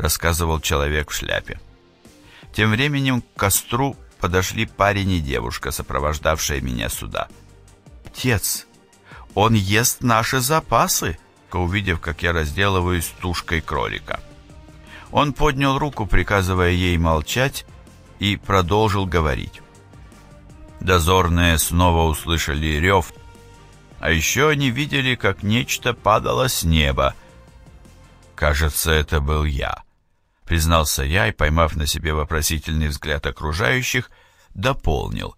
рассказывал человек в шляпе. Тем временем к костру подошли парень и девушка, сопровождавшие меня сюда. «Отец, он ест наши запасы!» увидев, как я разделываюсь тушкой кролика. Он поднял руку, приказывая ей молчать, и продолжил говорить. Дозорные снова услышали рев, а еще они видели, как нечто падало с неба. Кажется, это был я признался я и, поймав на себе вопросительный взгляд окружающих, дополнил.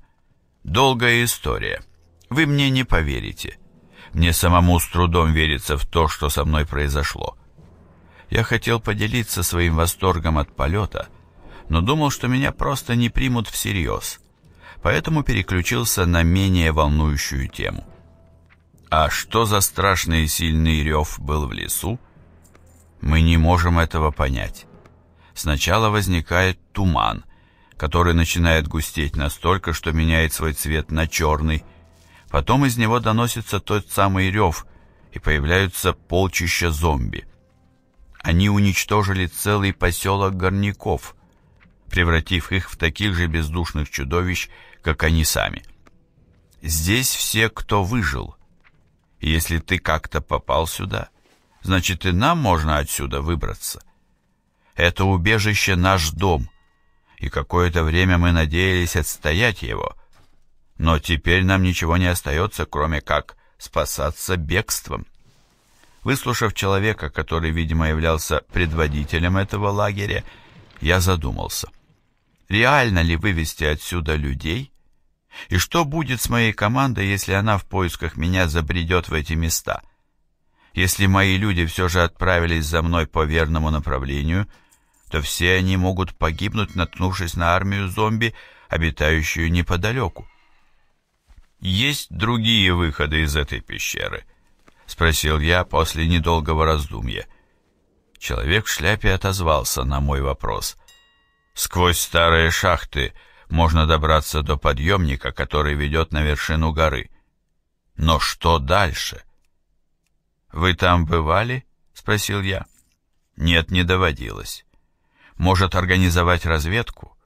«Долгая история. Вы мне не поверите. Мне самому с трудом верится в то, что со мной произошло. Я хотел поделиться своим восторгом от полета, но думал, что меня просто не примут всерьез, поэтому переключился на менее волнующую тему. А что за страшный и сильный рев был в лесу? Мы не можем этого понять сначала возникает туман, который начинает густеть настолько, что меняет свой цвет на черный. Потом из него доносится тот самый рев, и появляются полчища зомби. Они уничтожили целый поселок горняков, превратив их в таких же бездушных чудовищ, как они сами. Здесь все, кто выжил. если ты как-то попал сюда, значит и нам можно отсюда выбраться. Это убежище наш дом, и какое-то время мы надеялись отстоять его. Но теперь нам ничего не остается, кроме как спасаться бегством. Выслушав человека, который, видимо, являлся предводителем этого лагеря, я задумался. Реально ли вывести отсюда людей? И что будет с моей командой, если она в поисках меня забредет в эти места? Если мои люди все же отправились за мной по верному направлению — то все они могут погибнуть, наткнувшись на армию зомби, обитающую неподалеку. «Есть другие выходы из этой пещеры?» — спросил я после недолгого раздумья. Человек в шляпе отозвался на мой вопрос. «Сквозь старые шахты можно добраться до подъемника, который ведет на вершину горы. Но что дальше?» «Вы там бывали?» — спросил я. «Нет, не доводилось» может организовать разведку.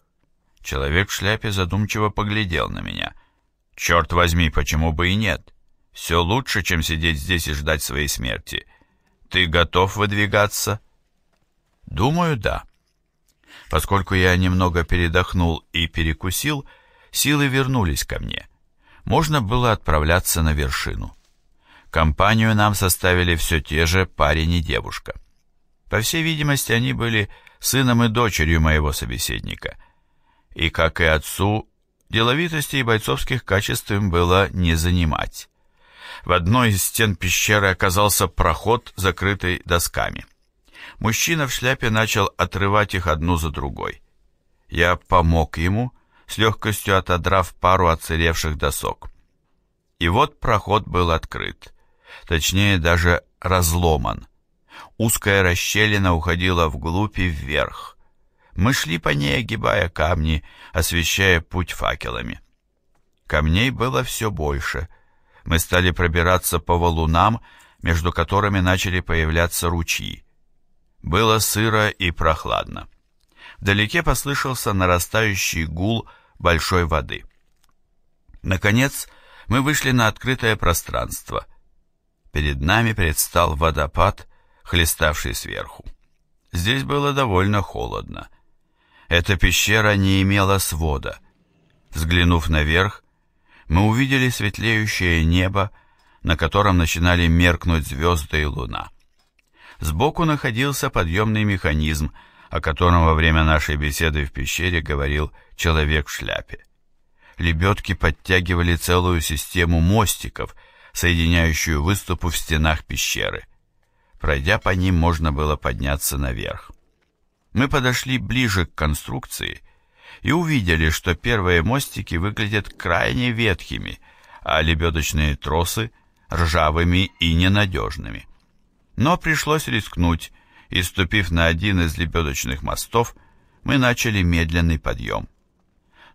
Человек в шляпе задумчиво поглядел на меня. Черт возьми, почему бы и нет? Все лучше, чем сидеть здесь и ждать своей смерти. Ты готов выдвигаться? Думаю, да. Поскольку я немного передохнул и перекусил, силы вернулись ко мне. Можно было отправляться на вершину. Компанию нам составили все те же парень и девушка. По всей видимости, они были сыном и дочерью моего собеседника. И, как и отцу, деловитости и бойцовских качеств им было не занимать. В одной из стен пещеры оказался проход, закрытый досками. Мужчина в шляпе начал отрывать их одну за другой. Я помог ему, с легкостью отодрав пару отсыревших досок. И вот проход был открыт. Точнее, даже разломан. Узкая расщелина уходила вглубь и вверх. Мы шли по ней, огибая камни, освещая путь факелами. Камней было все больше. Мы стали пробираться по валунам, между которыми начали появляться ручьи. Было сыро и прохладно. Вдалеке послышался нарастающий гул большой воды. Наконец, мы вышли на открытое пространство. Перед нами предстал водопад, хлеставший сверху. Здесь было довольно холодно. Эта пещера не имела свода. Взглянув наверх, мы увидели светлеющее небо, на котором начинали меркнуть звезды и луна. Сбоку находился подъемный механизм, о котором во время нашей беседы в пещере говорил человек в шляпе. Лебедки подтягивали целую систему мостиков, соединяющую выступы в стенах пещеры – Пройдя по ним, можно было подняться наверх. Мы подошли ближе к конструкции и увидели, что первые мостики выглядят крайне ветхими, а лебедочные тросы — ржавыми и ненадежными. Но пришлось рискнуть, и, ступив на один из лебедочных мостов, мы начали медленный подъем.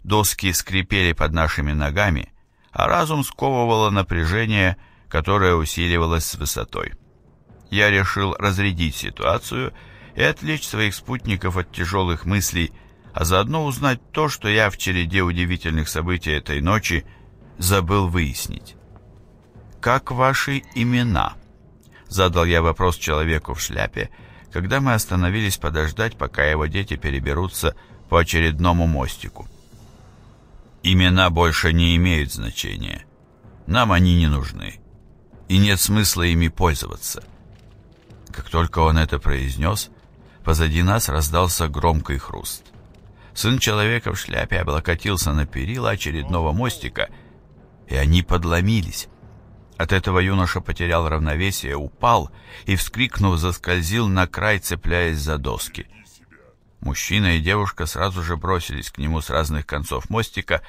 Доски скрипели под нашими ногами, а разум сковывало напряжение, которое усиливалось с высотой я решил разрядить ситуацию и отвлечь своих спутников от тяжелых мыслей, а заодно узнать то, что я в череде удивительных событий этой ночи забыл выяснить. «Как ваши имена?» — задал я вопрос человеку в шляпе, когда мы остановились подождать, пока его дети переберутся по очередному мостику. «Имена больше не имеют значения. Нам они не нужны, и нет смысла ими пользоваться». Как только он это произнес, позади нас раздался громкий хруст. Сын человека в шляпе облокотился на перила очередного мостика, и они подломились. От этого юноша потерял равновесие, упал и, вскрикнув, заскользил на край, цепляясь за доски. Мужчина и девушка сразу же бросились к нему с разных концов мостика,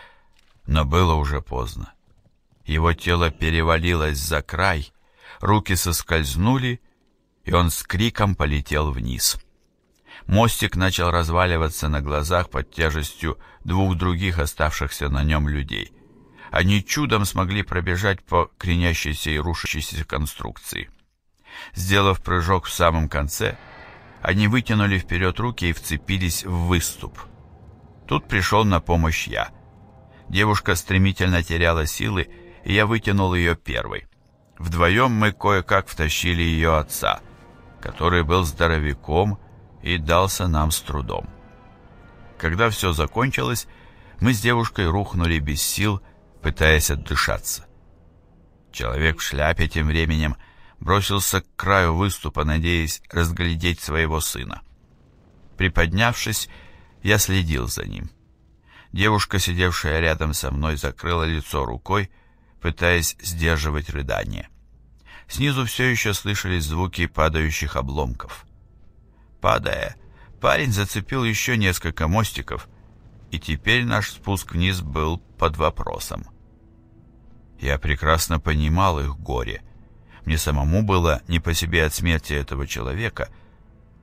но было уже поздно. Его тело перевалилось за край, руки соскользнули, и он с криком полетел вниз. Мостик начал разваливаться на глазах под тяжестью двух других оставшихся на нем людей. Они чудом смогли пробежать по кренящейся и рушащейся конструкции. Сделав прыжок в самом конце, они вытянули вперед руки и вцепились в выступ. Тут пришел на помощь я. Девушка стремительно теряла силы, и я вытянул ее первой. Вдвоем мы кое-как втащили ее отца — который был здоровяком и дался нам с трудом. Когда все закончилось, мы с девушкой рухнули без сил, пытаясь отдышаться. Человек в шляпе тем временем бросился к краю выступа, надеясь разглядеть своего сына. Приподнявшись, я следил за ним. Девушка, сидевшая рядом со мной, закрыла лицо рукой, пытаясь сдерживать рыдание снизу все еще слышались звуки падающих обломков. Падая, парень зацепил еще несколько мостиков, и теперь наш спуск вниз был под вопросом. Я прекрасно понимал их горе. Мне самому было не по себе от смерти этого человека,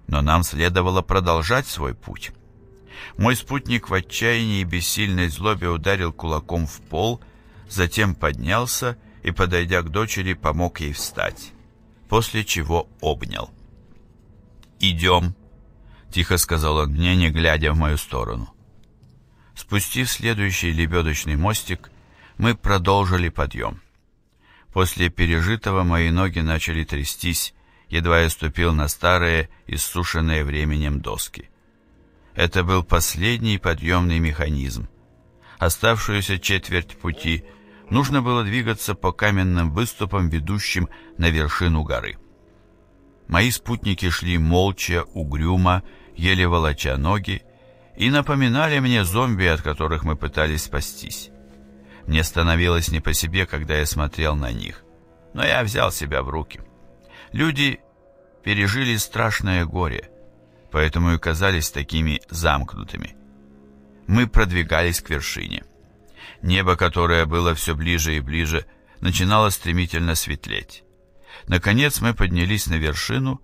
но нам следовало продолжать свой путь. Мой спутник в отчаянии и бессильной злобе ударил кулаком в пол, затем поднялся и, и, подойдя к дочери, помог ей встать, после чего обнял. «Идем», — тихо сказал он мне, не глядя в мою сторону. Спустив следующий лебедочный мостик, мы продолжили подъем. После пережитого мои ноги начали трястись, едва я ступил на старые, иссушенные временем доски. Это был последний подъемный механизм. Оставшуюся четверть пути — нужно было двигаться по каменным выступам, ведущим на вершину горы. Мои спутники шли молча, угрюмо, еле волоча ноги, и напоминали мне зомби, от которых мы пытались спастись. Мне становилось не по себе, когда я смотрел на них, но я взял себя в руки. Люди пережили страшное горе, поэтому и казались такими замкнутыми. Мы продвигались к вершине. Небо, которое было все ближе и ближе, начинало стремительно светлеть. Наконец мы поднялись на вершину,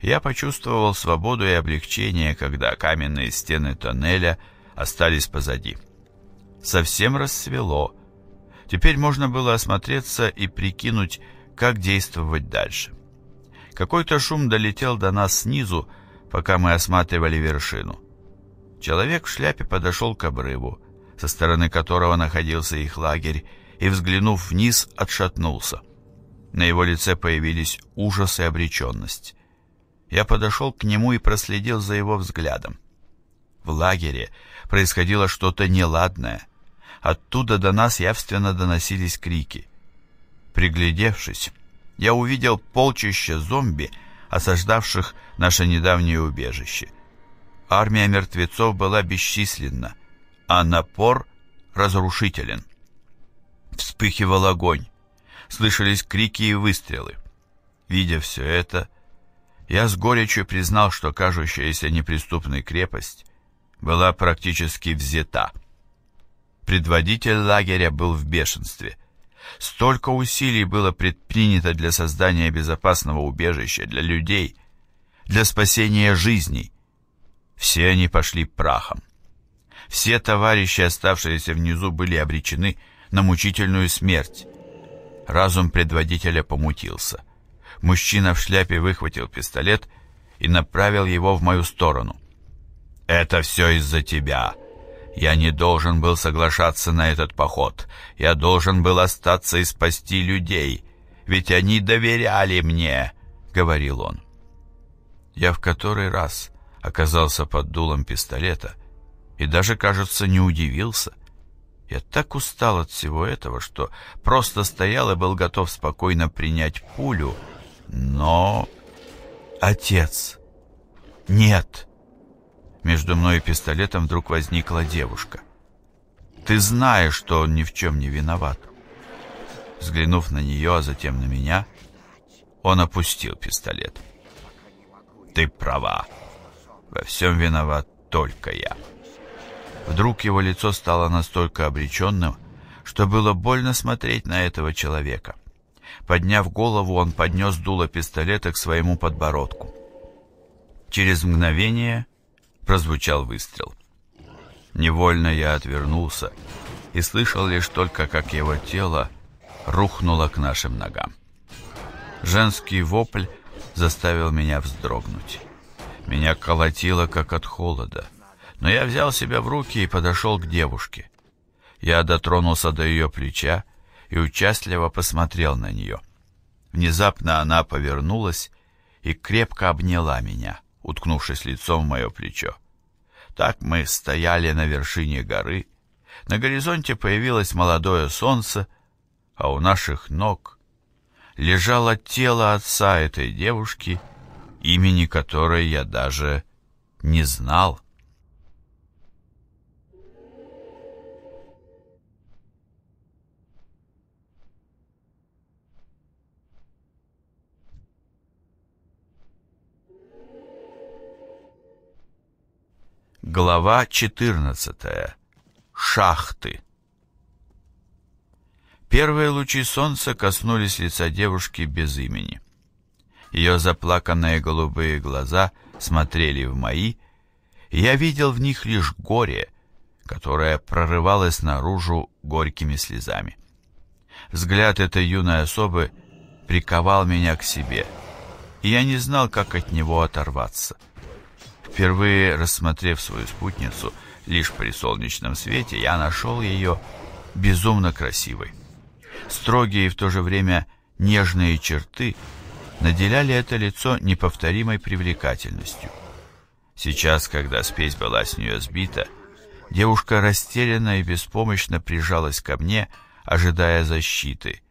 я почувствовал свободу и облегчение, когда каменные стены тоннеля остались позади. Совсем рассвело. Теперь можно было осмотреться и прикинуть, как действовать дальше. Какой-то шум долетел до нас снизу, пока мы осматривали вершину. Человек в шляпе подошел к обрыву со стороны которого находился их лагерь, и, взглянув вниз, отшатнулся. На его лице появились ужас и обреченность. Я подошел к нему и проследил за его взглядом. В лагере происходило что-то неладное. Оттуда до нас явственно доносились крики. Приглядевшись, я увидел полчища зомби, осаждавших наше недавнее убежище. Армия мертвецов была бесчисленна — а напор разрушителен. Вспыхивал огонь, слышались крики и выстрелы. Видя все это, я с горечью признал, что кажущаяся неприступной крепость была практически взята. Предводитель лагеря был в бешенстве. Столько усилий было предпринято для создания безопасного убежища для людей, для спасения жизней. Все они пошли прахом. Все товарищи, оставшиеся внизу, были обречены на мучительную смерть. Разум предводителя помутился. Мужчина в шляпе выхватил пистолет и направил его в мою сторону. «Это все из-за тебя. Я не должен был соглашаться на этот поход. Я должен был остаться и спасти людей, ведь они доверяли мне», — говорил он. Я в который раз оказался под дулом пистолета — и даже, кажется, не удивился. Я так устал от всего этого, что просто стоял и был готов спокойно принять пулю, но... Отец! Нет! Между мной и пистолетом вдруг возникла девушка. Ты знаешь, что он ни в чем не виноват. Взглянув на нее, а затем на меня, он опустил пистолет. Ты права. Во всем виноват только я. Вдруг его лицо стало настолько обреченным, что было больно смотреть на этого человека. Подняв голову, он поднес дуло пистолета к своему подбородку. Через мгновение прозвучал выстрел. Невольно я отвернулся и слышал лишь только, как его тело рухнуло к нашим ногам. Женский вопль заставил меня вздрогнуть. Меня колотило, как от холода но я взял себя в руки и подошел к девушке. Я дотронулся до ее плеча и участливо посмотрел на нее. Внезапно она повернулась и крепко обняла меня, уткнувшись лицом в мое плечо. Так мы стояли на вершине горы. На горизонте появилось молодое солнце, а у наших ног лежало тело отца этой девушки, имени которой я даже не знал. Глава 14. Шахты. Первые лучи солнца коснулись лица девушки без имени. Ее заплаканные голубые глаза смотрели в мои, и я видел в них лишь горе, которое прорывалось наружу горькими слезами. Взгляд этой юной особы приковал меня к себе, и я не знал, как от него оторваться. — Впервые рассмотрев свою спутницу лишь при солнечном свете, я нашел ее безумно красивой. Строгие и в то же время нежные черты наделяли это лицо неповторимой привлекательностью. Сейчас, когда спесь была с нее сбита, девушка растерянно и беспомощно прижалась ко мне, ожидая защиты.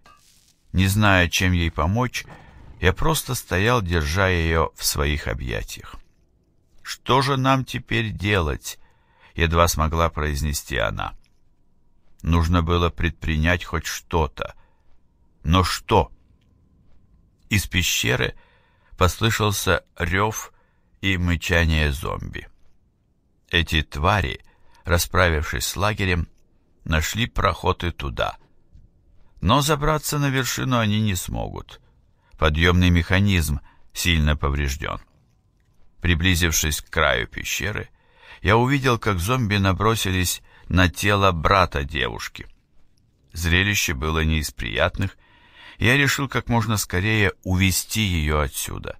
Не зная, чем ей помочь, я просто стоял, держа ее в своих объятиях. «Что же нам теперь делать?» — едва смогла произнести она. Нужно было предпринять хоть что-то. Но что? Из пещеры послышался рев и мычание зомби. Эти твари, расправившись с лагерем, нашли проход и туда. Но забраться на вершину они не смогут. Подъемный механизм сильно поврежден. Приблизившись к краю пещеры, я увидел, как зомби набросились на тело брата девушки. Зрелище было не из приятных, я решил как можно скорее увести ее отсюда.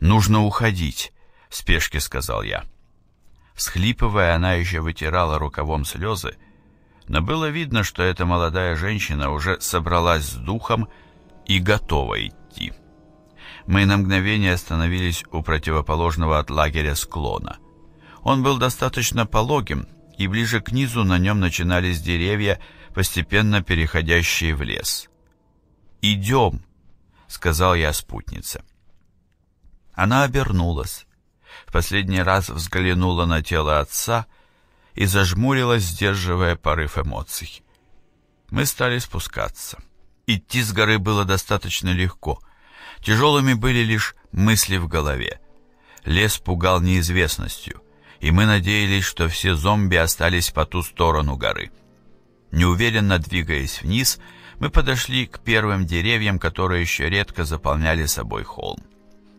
«Нужно уходить», — в спешке сказал я. Схлипывая, она еще вытирала рукавом слезы, но было видно, что эта молодая женщина уже собралась с духом и готова идти. Мы на мгновение остановились у противоположного от лагеря склона. Он был достаточно пологим, и ближе к низу на нем начинались деревья, постепенно переходящие в лес. «Идем», — сказал я спутнице. Она обернулась, в последний раз взглянула на тело отца и зажмурилась, сдерживая порыв эмоций. Мы стали спускаться. Идти с горы было достаточно легко — Тяжелыми были лишь мысли в голове. Лес пугал неизвестностью, и мы надеялись, что все зомби остались по ту сторону горы. Неуверенно двигаясь вниз, мы подошли к первым деревьям, которые еще редко заполняли собой холм.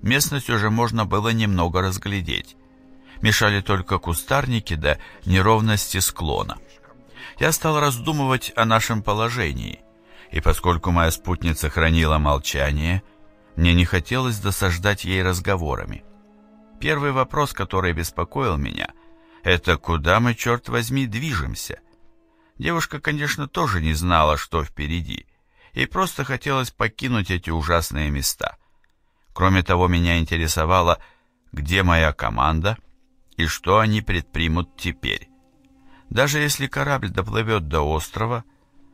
Местность уже можно было немного разглядеть. Мешали только кустарники да неровности склона. Я стал раздумывать о нашем положении, и поскольку моя спутница хранила молчание, мне не хотелось досаждать ей разговорами. Первый вопрос, который беспокоил меня, это куда мы, черт возьми, движемся? Девушка, конечно, тоже не знала, что впереди. и просто хотелось покинуть эти ужасные места. Кроме того, меня интересовало, где моя команда и что они предпримут теперь. Даже если корабль доплывет до острова,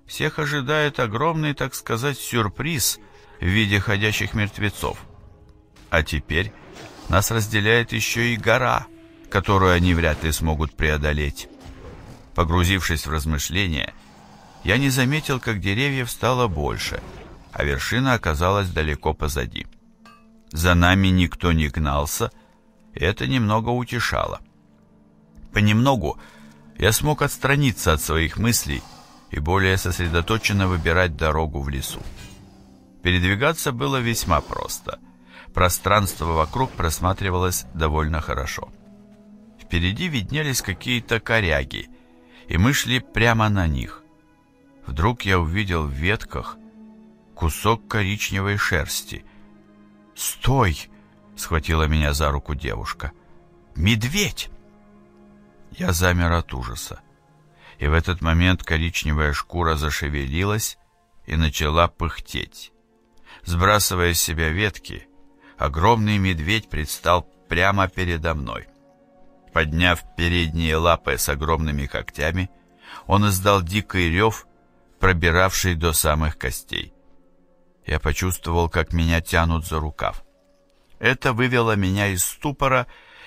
всех ожидает огромный, так сказать, сюрприз — в виде ходящих мертвецов. А теперь нас разделяет еще и гора, которую они вряд ли смогут преодолеть. Погрузившись в размышления, я не заметил, как деревьев стало больше, а вершина оказалась далеко позади. За нами никто не гнался, и это немного утешало. Понемногу я смог отстраниться от своих мыслей и более сосредоточенно выбирать дорогу в лесу. Передвигаться было весьма просто. Пространство вокруг просматривалось довольно хорошо. Впереди виднелись какие-то коряги, и мы шли прямо на них. Вдруг я увидел в ветках кусок коричневой шерсти. «Стой!» — схватила меня за руку девушка. «Медведь!» Я замер от ужаса. И в этот момент коричневая шкура зашевелилась и начала пыхтеть. Сбрасывая с себя ветки, огромный медведь предстал прямо передо мной. Подняв передние лапы с огромными когтями, он издал дикий рев, пробиравший до самых костей. Я почувствовал, как меня тянут за рукав. Это вывело меня из ступора,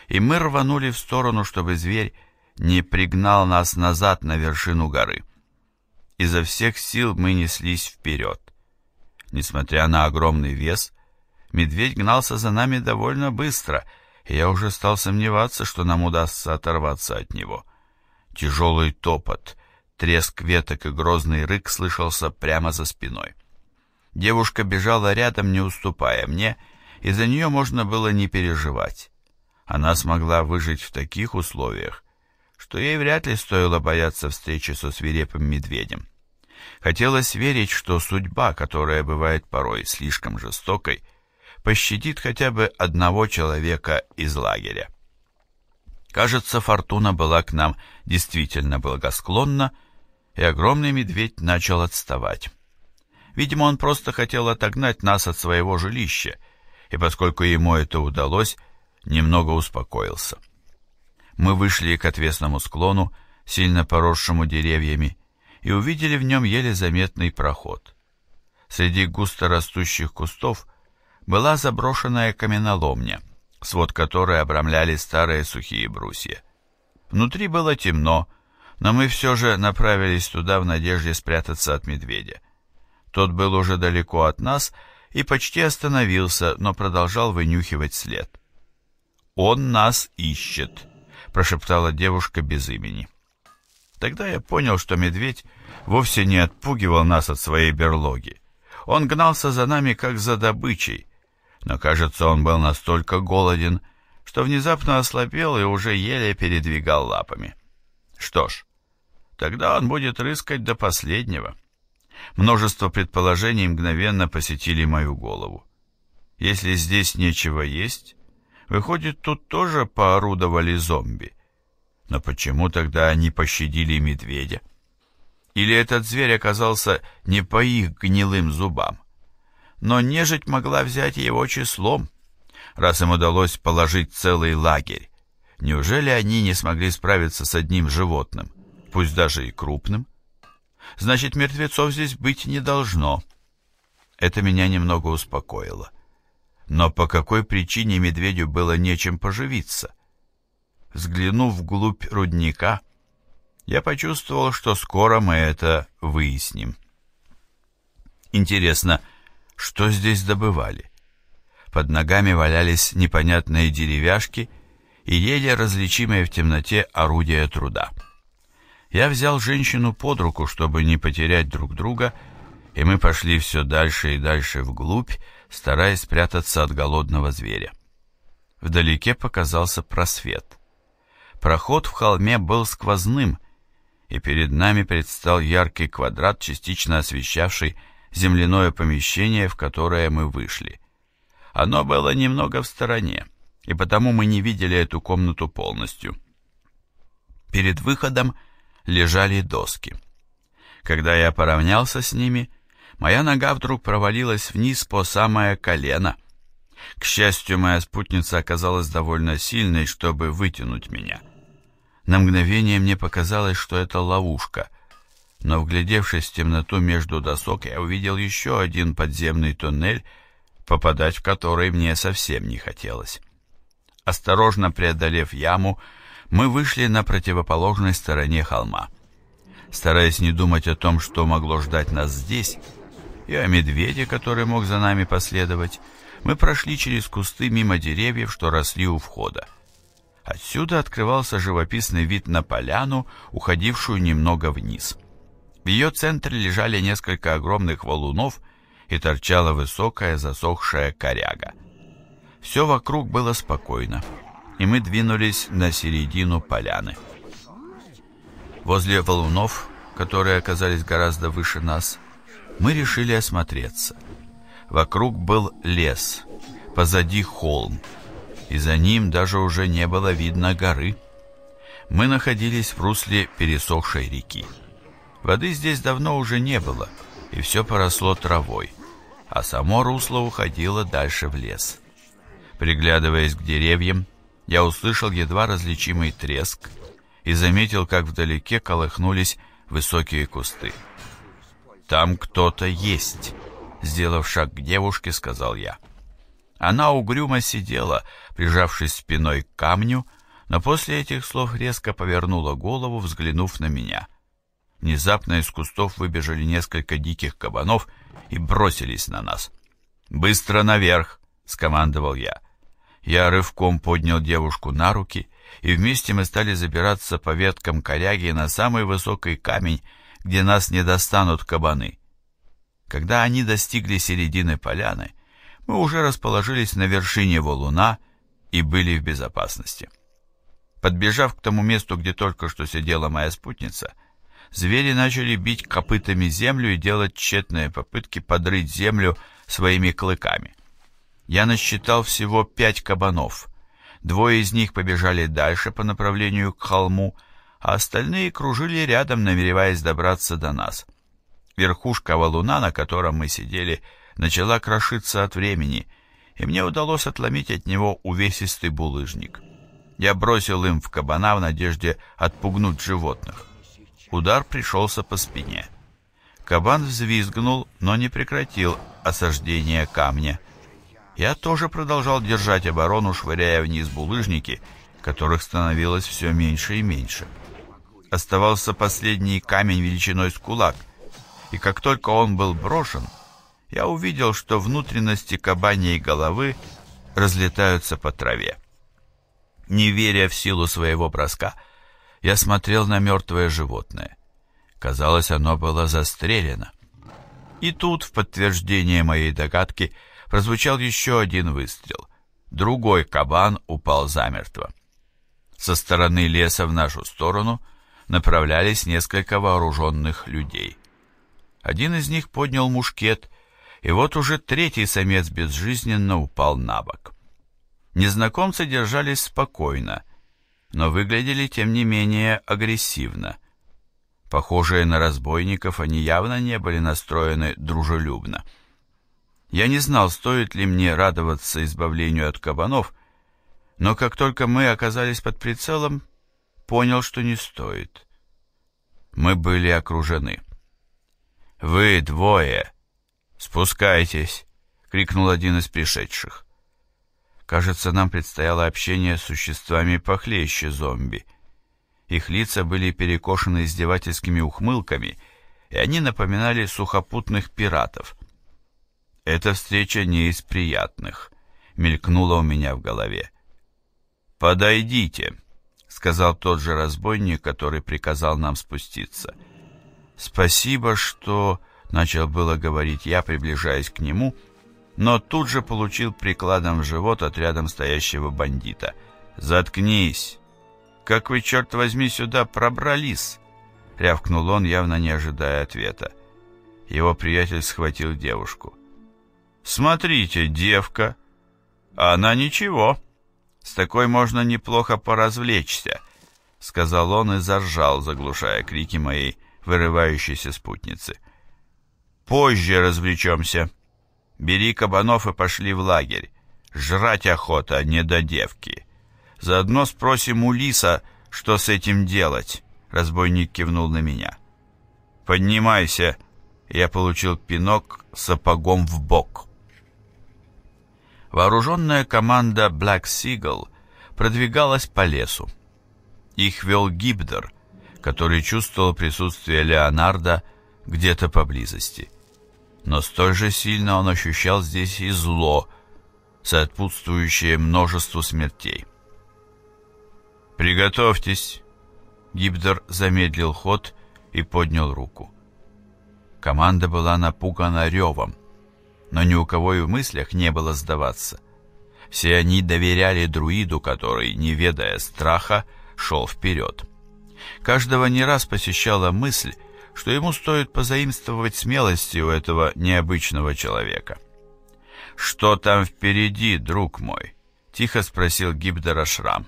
и мы рванули в сторону, чтобы зверь не пригнал нас назад на вершину горы. Изо всех сил мы неслись вперед. Несмотря на огромный вес, медведь гнался за нами довольно быстро, и я уже стал сомневаться, что нам удастся оторваться от него. Тяжелый топот, треск веток и грозный рык слышался прямо за спиной. Девушка бежала рядом, не уступая мне, и за нее можно было не переживать. Она смогла выжить в таких условиях, что ей вряд ли стоило бояться встречи со свирепым медведем. Хотелось верить, что судьба, которая бывает порой слишком жестокой, пощадит хотя бы одного человека из лагеря. Кажется, фортуна была к нам действительно благосклонна, и огромный медведь начал отставать. Видимо, он просто хотел отогнать нас от своего жилища, и поскольку ему это удалось, немного успокоился. Мы вышли к отвесному склону, сильно поросшему деревьями, и увидели в нем еле заметный проход. Среди густо растущих кустов была заброшенная каменоломня, свод которой обрамляли старые сухие брусья. Внутри было темно, но мы все же направились туда в надежде спрятаться от медведя. Тот был уже далеко от нас и почти остановился, но продолжал вынюхивать след. «Он нас ищет», — прошептала девушка без имени. Тогда я понял, что медведь вовсе не отпугивал нас от своей берлоги. Он гнался за нами, как за добычей. Но, кажется, он был настолько голоден, что внезапно ослабел и уже еле передвигал лапами. Что ж, тогда он будет рыскать до последнего. Множество предположений мгновенно посетили мою голову. Если здесь нечего есть, выходит, тут тоже поорудовали зомби. Но почему тогда они пощадили медведя? Или этот зверь оказался не по их гнилым зубам? Но нежить могла взять его числом, раз им удалось положить целый лагерь. Неужели они не смогли справиться с одним животным, пусть даже и крупным? Значит, мертвецов здесь быть не должно. Это меня немного успокоило. Но по какой причине медведю было нечем поживиться? Взглянув вглубь рудника, я почувствовал, что скоро мы это выясним. Интересно, что здесь добывали? Под ногами валялись непонятные деревяшки и еле различимые в темноте орудия труда. Я взял женщину под руку, чтобы не потерять друг друга, и мы пошли все дальше и дальше вглубь, стараясь спрятаться от голодного зверя. Вдалеке показался просвет. Проход в холме был сквозным, и перед нами предстал яркий квадрат, частично освещавший земляное помещение, в которое мы вышли. Оно было немного в стороне, и потому мы не видели эту комнату полностью. Перед выходом лежали доски. Когда я поравнялся с ними, моя нога вдруг провалилась вниз по самое колено. К счастью, моя спутница оказалась довольно сильной, чтобы вытянуть меня — на мгновение мне показалось, что это ловушка, но, вглядевшись в темноту между досок, я увидел еще один подземный туннель, попадать в который мне совсем не хотелось. Осторожно преодолев яму, мы вышли на противоположной стороне холма. Стараясь не думать о том, что могло ждать нас здесь, и о медведе, который мог за нами последовать, мы прошли через кусты мимо деревьев, что росли у входа. Отсюда открывался живописный вид на поляну, уходившую немного вниз. В ее центре лежали несколько огромных валунов и торчала высокая засохшая коряга. Все вокруг было спокойно, и мы двинулись на середину поляны. Возле валунов, которые оказались гораздо выше нас, мы решили осмотреться. Вокруг был лес, позади холм, и за ним даже уже не было видно горы. Мы находились в русле пересохшей реки. Воды здесь давно уже не было, и все поросло травой, а само русло уходило дальше в лес. Приглядываясь к деревьям, я услышал едва различимый треск и заметил, как вдалеке колыхнулись высокие кусты. «Там кто-то есть», — сделав шаг к девушке, сказал я. Она угрюмо сидела, прижавшись спиной к камню, но после этих слов резко повернула голову, взглянув на меня. Внезапно из кустов выбежали несколько диких кабанов и бросились на нас. «Быстро наверх!» — скомандовал я. Я рывком поднял девушку на руки, и вместе мы стали забираться по веткам коряги на самый высокий камень, где нас не достанут кабаны. Когда они достигли середины поляны, мы уже расположились на вершине валуна — и были в безопасности. Подбежав к тому месту, где только что сидела моя спутница, звери начали бить копытами землю и делать тщетные попытки подрыть землю своими клыками. Я насчитал всего пять кабанов. Двое из них побежали дальше по направлению к холму, а остальные кружили рядом, намереваясь добраться до нас. Верхушка валуна, на котором мы сидели, начала крошиться от времени — и мне удалось отломить от него увесистый булыжник. Я бросил им в кабана в надежде отпугнуть животных. Удар пришелся по спине. Кабан взвизгнул, но не прекратил осаждение камня. Я тоже продолжал держать оборону, швыряя вниз булыжники, которых становилось все меньше и меньше. Оставался последний камень величиной с кулак, и как только он был брошен — я увидел, что внутренности кабаньей головы разлетаются по траве. Не веря в силу своего броска, я смотрел на мертвое животное. Казалось, оно было застрелено. И тут, в подтверждение моей догадки, прозвучал еще один выстрел. Другой кабан упал замертво. Со стороны леса в нашу сторону направлялись несколько вооруженных людей. Один из них поднял мушкет и вот уже третий самец безжизненно упал на бок. Незнакомцы держались спокойно, но выглядели, тем не менее, агрессивно. Похожие на разбойников, они явно не были настроены дружелюбно. Я не знал, стоит ли мне радоваться избавлению от кабанов, но как только мы оказались под прицелом, понял, что не стоит. Мы были окружены. «Вы двое!» «Спускайтесь!» — крикнул один из пришедших. Кажется, нам предстояло общение с существами похлеще зомби. Их лица были перекошены издевательскими ухмылками, и они напоминали сухопутных пиратов. «Эта встреча не из приятных», — мелькнуло у меня в голове. «Подойдите», — сказал тот же разбойник, который приказал нам спуститься. «Спасибо, что...» Начал было говорить я, приближаясь к нему, но тут же получил прикладом в живот от рядом стоящего бандита. «Заткнись! Как вы, черт возьми, сюда пробрались?» Рявкнул он, явно не ожидая ответа. Его приятель схватил девушку. «Смотрите, девка! Она ничего! С такой можно неплохо поразвлечься!» Сказал он и заржал, заглушая крики моей вырывающейся спутницы. Позже развлечемся. Бери кабанов и пошли в лагерь. Жрать охота, не до девки. Заодно спросим у лиса, что с этим делать. Разбойник кивнул на меня. Поднимайся. Я получил пинок сапогом в бок. Вооруженная команда Black Seagull продвигалась по лесу. Их вел Гибдер, который чувствовал присутствие Леонардо где-то поблизости но столь же сильно он ощущал здесь и зло, соответствующее множеству смертей. «Приготовьтесь!» Гибдер замедлил ход и поднял руку. Команда была напугана ревом, но ни у кого и в мыслях не было сдаваться. Все они доверяли друиду, который, не ведая страха, шел вперед. Каждого не раз посещала мысль, что ему стоит позаимствовать смелости у этого необычного человека. «Что там впереди, друг мой?» — тихо спросил Гибдера Шрам.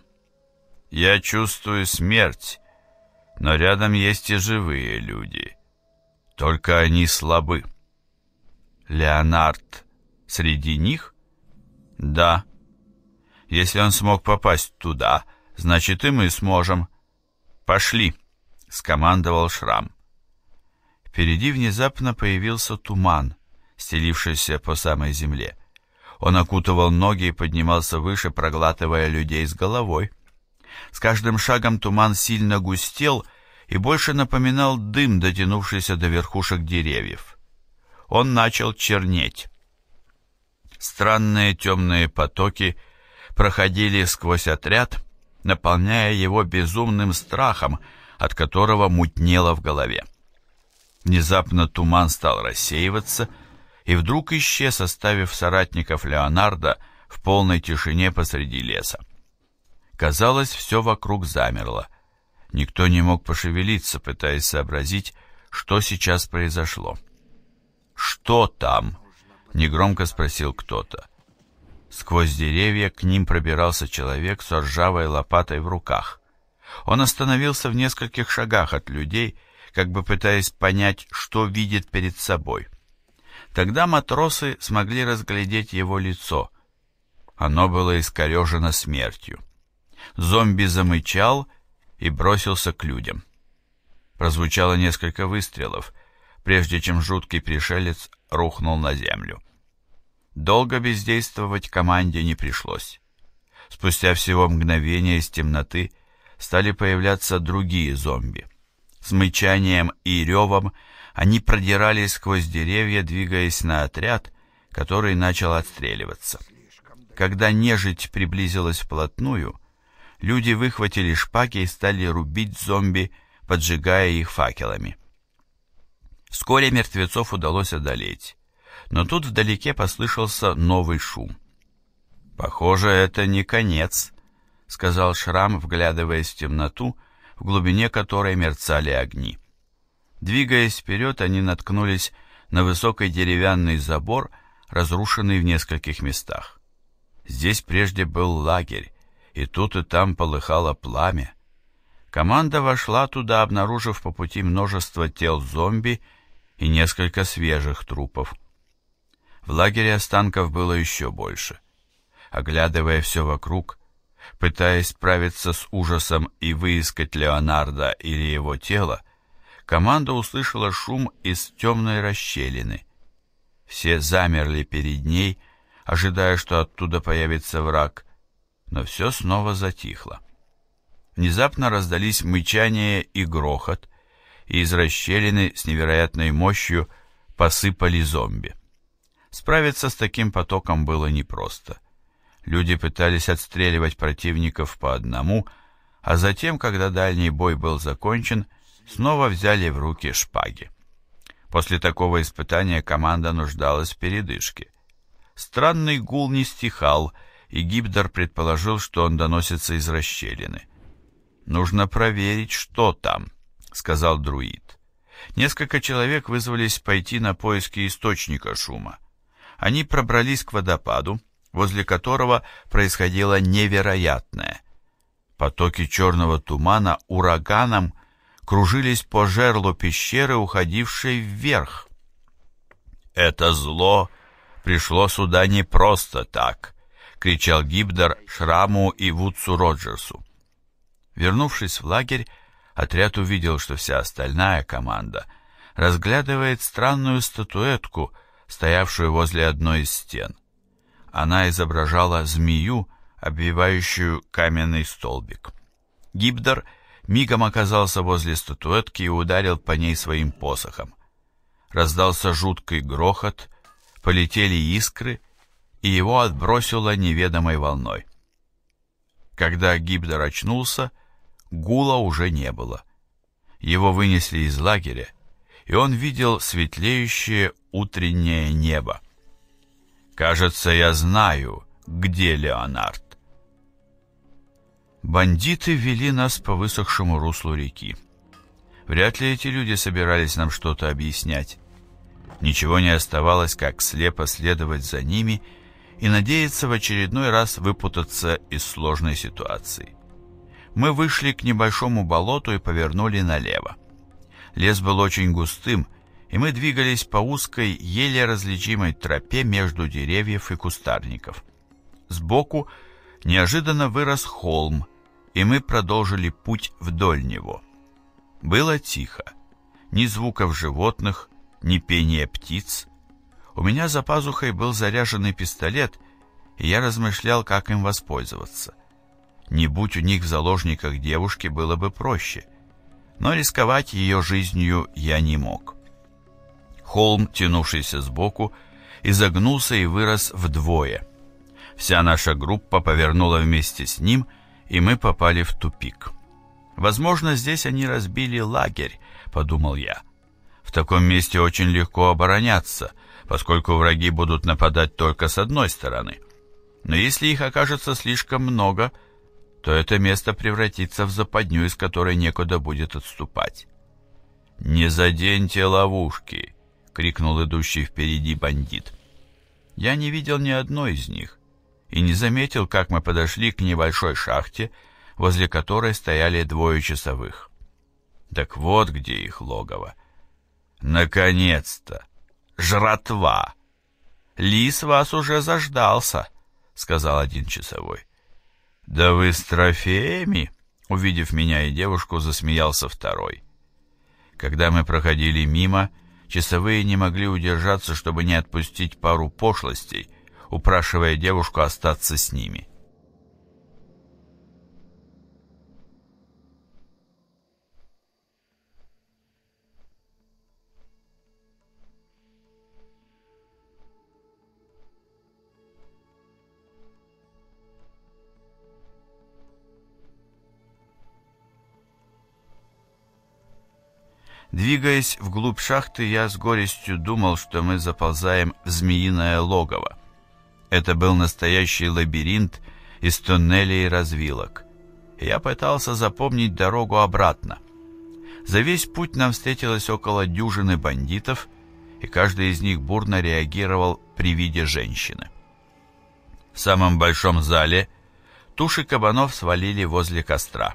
«Я чувствую смерть, но рядом есть и живые люди. Только они слабы». «Леонард среди них?» «Да. Если он смог попасть туда, значит и мы сможем. Пошли!» — скомандовал Шрам. Впереди внезапно появился туман, стелившийся по самой земле. Он окутывал ноги и поднимался выше, проглатывая людей с головой. С каждым шагом туман сильно густел и больше напоминал дым, дотянувшийся до верхушек деревьев. Он начал чернеть. Странные темные потоки проходили сквозь отряд, наполняя его безумным страхом, от которого мутнело в голове. Внезапно туман стал рассеиваться и вдруг исчез, оставив соратников Леонардо в полной тишине посреди леса. Казалось, все вокруг замерло. Никто не мог пошевелиться, пытаясь сообразить, что сейчас произошло. «Что там?» — негромко спросил кто-то. Сквозь деревья к ним пробирался человек с ржавой лопатой в руках. Он остановился в нескольких шагах от людей как бы пытаясь понять, что видит перед собой. Тогда матросы смогли разглядеть его лицо. Оно было искорежено смертью. Зомби замычал и бросился к людям. Прозвучало несколько выстрелов, прежде чем жуткий пришелец рухнул на землю. Долго бездействовать команде не пришлось. Спустя всего мгновения из темноты стали появляться другие зомби. С мычанием и ревом они продирались сквозь деревья, двигаясь на отряд, который начал отстреливаться. Когда нежить приблизилась вплотную, люди выхватили шпаки и стали рубить зомби, поджигая их факелами. Вскоре мертвецов удалось одолеть, но тут вдалеке послышался новый шум. «Похоже, это не конец», — сказал Шрам, вглядываясь в темноту, — в глубине которой мерцали огни. Двигаясь вперед, они наткнулись на высокий деревянный забор, разрушенный в нескольких местах. Здесь прежде был лагерь, и тут и там полыхало пламя. Команда вошла туда, обнаружив по пути множество тел зомби и несколько свежих трупов. В лагере останков было еще больше. Оглядывая все вокруг, Пытаясь справиться с ужасом и выискать Леонардо или его тело, команда услышала шум из темной расщелины. Все замерли перед ней, ожидая, что оттуда появится враг, но все снова затихло. Внезапно раздались мычание и грохот, и из расщелины с невероятной мощью посыпали зомби. Справиться с таким потоком было непросто. Люди пытались отстреливать противников по одному, а затем, когда дальний бой был закончен, снова взяли в руки шпаги. После такого испытания команда нуждалась в передышке. Странный гул не стихал, и Гибдор предположил, что он доносится из расщелины. «Нужно проверить, что там», — сказал друид. Несколько человек вызвались пойти на поиски источника шума. Они пробрались к водопаду, возле которого происходило невероятное. Потоки черного тумана ураганом кружились по жерлу пещеры, уходившей вверх. «Это зло пришло сюда не просто так», — кричал Гибдор Шраму и Вудсу Роджерсу. Вернувшись в лагерь, отряд увидел, что вся остальная команда разглядывает странную статуэтку, стоявшую возле одной из стен. Она изображала змею, обвивающую каменный столбик. Гибдор мигом оказался возле статуэтки и ударил по ней своим посохом. Раздался жуткий грохот, полетели искры, и его отбросило неведомой волной. Когда Гибдор очнулся, гула уже не было. Его вынесли из лагеря, и он видел светлеющее утреннее небо. Кажется, я знаю, где Леонард. Бандиты вели нас по высохшему руслу реки. Вряд ли эти люди собирались нам что-то объяснять. Ничего не оставалось, как слепо следовать за ними и надеяться в очередной раз выпутаться из сложной ситуации. Мы вышли к небольшому болоту и повернули налево. Лес был очень густым, и мы двигались по узкой, еле различимой тропе между деревьев и кустарников. Сбоку неожиданно вырос холм, и мы продолжили путь вдоль него. Было тихо. Ни звуков животных, ни пения птиц. У меня за пазухой был заряженный пистолет, и я размышлял, как им воспользоваться. Не будь у них в заложниках девушки, было бы проще. Но рисковать ее жизнью я не мог. Холм, тянувшийся сбоку, изогнулся и вырос вдвое. Вся наша группа повернула вместе с ним, и мы попали в тупик. «Возможно, здесь они разбили лагерь», — подумал я. «В таком месте очень легко обороняться, поскольку враги будут нападать только с одной стороны. Но если их окажется слишком много, то это место превратится в западню, из которой некуда будет отступать». «Не заденьте ловушки», — крикнул идущий впереди бандит. Я не видел ни одной из них и не заметил, как мы подошли к небольшой шахте, возле которой стояли двое часовых. Так вот где их логово. «Наконец-то! Жратва! Лис вас уже заждался!» — сказал один часовой. «Да вы с трофеями!» — увидев меня и девушку, засмеялся второй. Когда мы проходили мимо, — часовые не могли удержаться, чтобы не отпустить пару пошлостей, упрашивая девушку остаться с ними. Двигаясь вглубь шахты, я с горестью думал, что мы заползаем в змеиное логово. Это был настоящий лабиринт из туннелей и развилок. Я пытался запомнить дорогу обратно. За весь путь нам встретилось около дюжины бандитов, и каждый из них бурно реагировал при виде женщины. В самом большом зале туши кабанов свалили возле костра.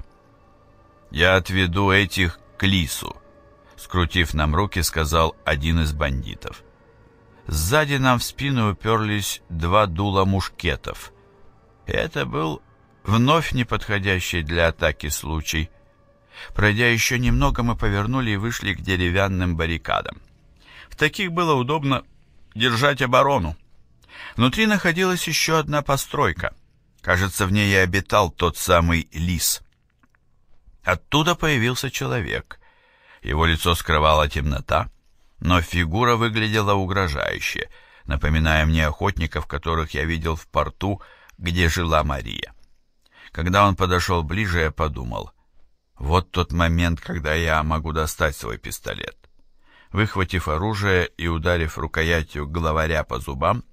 «Я отведу этих к лису», скрутив нам руки, сказал один из бандитов. Сзади нам в спину уперлись два дула мушкетов. Это был вновь неподходящий для атаки случай. Пройдя еще немного, мы повернули и вышли к деревянным баррикадам. В таких было удобно держать оборону. Внутри находилась еще одна постройка. Кажется, в ней и обитал тот самый лис. Оттуда появился человек. Его лицо скрывала темнота, но фигура выглядела угрожающе, напоминая мне охотников, которых я видел в порту, где жила Мария. Когда он подошел ближе, я подумал, вот тот момент, когда я могу достать свой пистолет. Выхватив оружие и ударив рукоятью главаря по зубам,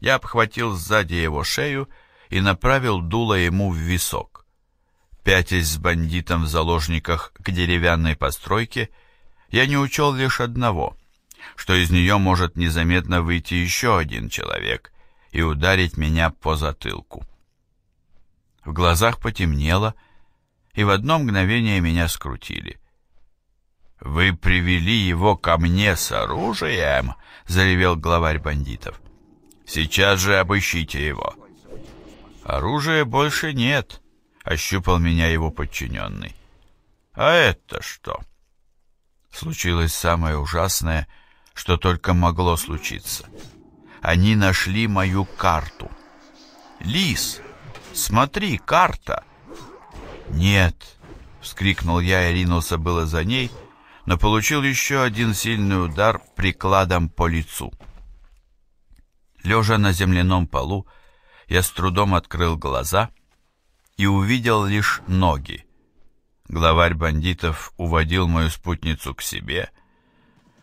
я обхватил сзади его шею и направил дуло ему в висок. Пятясь с бандитом в заложниках к деревянной постройке, я не учел лишь одного, что из нее может незаметно выйти еще один человек и ударить меня по затылку. В глазах потемнело, и в одно мгновение меня скрутили. «Вы привели его ко мне с оружием!» — заревел главарь бандитов. «Сейчас же обыщите его!» «Оружия больше нет!» ощупал меня его подчиненный. «А это что?» Случилось самое ужасное, что только могло случиться. Они нашли мою карту. «Лис, смотри, карта!» «Нет!» — вскрикнул я и ринулся было за ней, но получил еще один сильный удар прикладом по лицу. Лежа на земляном полу, я с трудом открыл глаза — и увидел лишь ноги. Главарь бандитов уводил мою спутницу к себе,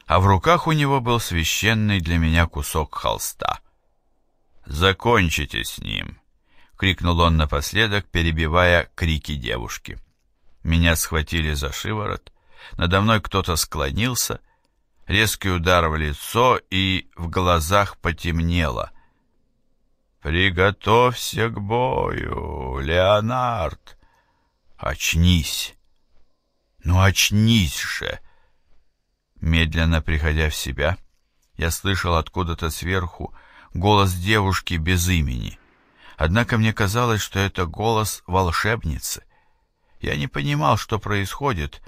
а в руках у него был священный для меня кусок холста. «Закончите с ним!» — крикнул он напоследок, перебивая крики девушки. Меня схватили за шиворот, надо мной кто-то склонился, резкий удар в лицо, и в глазах потемнело — «Приготовься к бою, Леонард! Очнись! Ну, очнись же!» Медленно приходя в себя, я слышал откуда-то сверху голос девушки без имени. Однако мне казалось, что это голос волшебницы. Я не понимал, что происходит,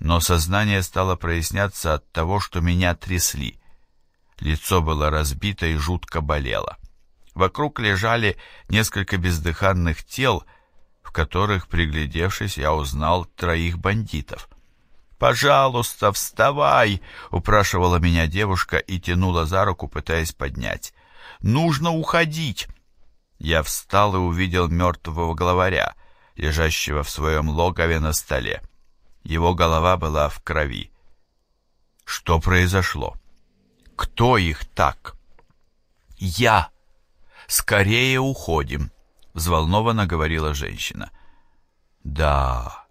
но сознание стало проясняться от того, что меня трясли. Лицо было разбито и жутко болело. Вокруг лежали несколько бездыханных тел, в которых, приглядевшись, я узнал троих бандитов. «Пожалуйста, вставай!» — упрашивала меня девушка и тянула за руку, пытаясь поднять. «Нужно уходить!» Я встал и увидел мертвого главаря, лежащего в своем логове на столе. Его голова была в крови. Что произошло? Кто их так? Я! скорее уходим», — взволнованно говорила женщина. «Да,